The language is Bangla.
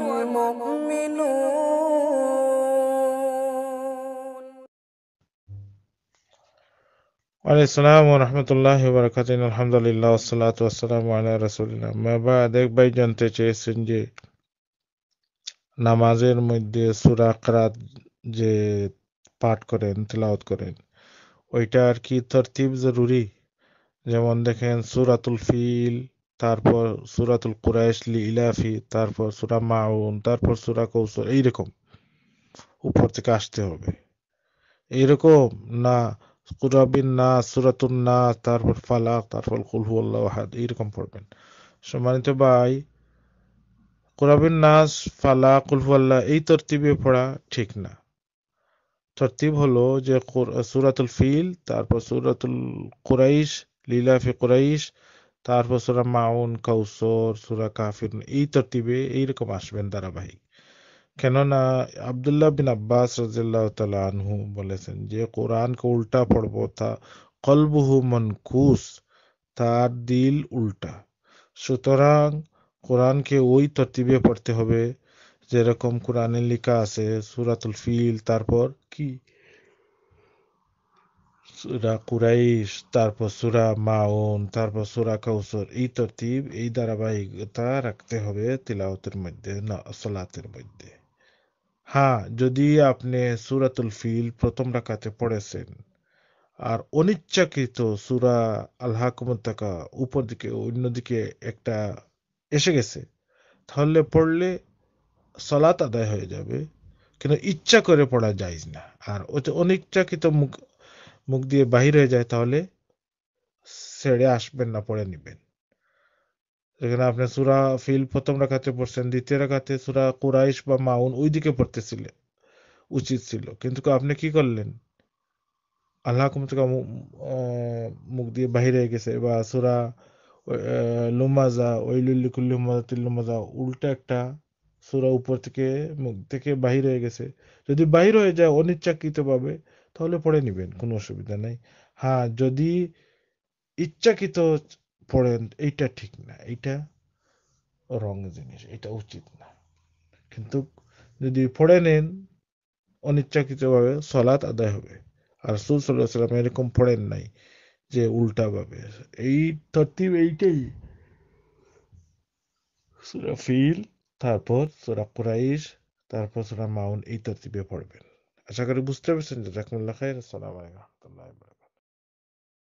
নামাজের মধ্যে সুরাকরাত যে পাঠ করেন তেলাওত করেন ওইটা আর কি তরতিব জরুরি যেমন দেখেন সুরাতুল ফিল তারপর সুরাতুল কুরাইশলি ইলাফি তারপর সুরা মাউন তারপর সুরা কৌশল এইরকম উপর থেকে আসতে হবে এইরকম না কুরাবিন না সুরাতুন না তারপর ফালাক তারপর কুলহু আল্লাহ হাদ এইরকম পড়বেন সম্মানিত ভাই কুরাবিন নাস ফালা কুলহু আল্লাহ এই তরতিবে পড়া ঠিক না তরতিব হলো যে সুরাতুল ফিল তারপর সুরাতুল কুরাইশ লীলাফি কুরাইশ তারপর সুরা মাউন কৌসর সুরা কাফির এই তরতিবে এইরকম আসবেন ধারাবাহিক কেননা আবদুল্লাহ বিন আব্বাস রাজিল্লাহ তালা আনহু বলেছেন যে কোরআনকে উল্টা পড়ব তা কলবহু মন খুশ তার দিল উল্টা সুতরাং কোরআনকে ওই তরতিবে পড়তে হবে যেরকম কোরআনে লেখা আছে সুরাতুল ফিল তারপর কি সুরা কুরাইশ তারপর সুরা মাউন তারপর সুরা কৌসর এই তরতিব এই ধারাবাহিকতা রাখতে হবে তিলাওতের মধ্যে না সলাতের মধ্যে হ্যাঁ যদি আপনি সুরাতুল ফিল প্রথম রাখাতে পড়েছেন আর অনিচ্ছাকৃত সুরা আল্লাহ উপর দিকে অন্যদিকে একটা এসে গেছে তাহলে পড়লে সলাত আদায় হয়ে যাবে কিন্তু ইচ্ছা করে পড়া যায় না আর অনিচ্ছাকৃত মুখ মুখ দিয়ে বাহির হয়ে যায় তাহলে ছেড়ে আসবেন না পড়ে নিবেন যেখানে আপনি সুরা ফিল প্রথম রাখাতে পড়ছেন দ্বিতীয় রাখাতে সুরা কুরাইশ বা মাউন ওই দিকে পড়তেছিল উচিত ছিল কিন্তু আপনি কি করলেন আল্লাহ কুমতকা মুখ দিয়ে বাহির হয়ে গেছে বা সুরা লুমাজা ওইলুল্লিকুল্লুমাজা উল্টা একটা সুরা উপর থেকে মুখ থেকে বাহির হয়ে গেছে যদি বাহির হয়ে যায় অনিচ্ছাকৃত ভাবে তাহলে পড়ে নেবেন কোনো অসুবিধা নাই হ্যাঁ যদি ইচ্ছাকৃত পড়েন এইটা ঠিক না এইটা রং জিনিস এটা উচিত না কিন্তু যদি পড়ে নেন অনিচ্ছাকৃতভাবে সলাৎ আদায় হবে আর সুল সাল্লাহ সাল্লাম এরকম পড়েন নাই যে উল্টাভাবে এই থার্টি এইটাই সুরা ফিল তারপর সুরা কুরাইশ তারপর সুরা মাউন এই তরতিবে পড়বেন আশা করি বুঝতে পেরেছেন জাজাকুমুল্লাহ খাই আসসালামু আলাইকুম রহমতুল্লাহ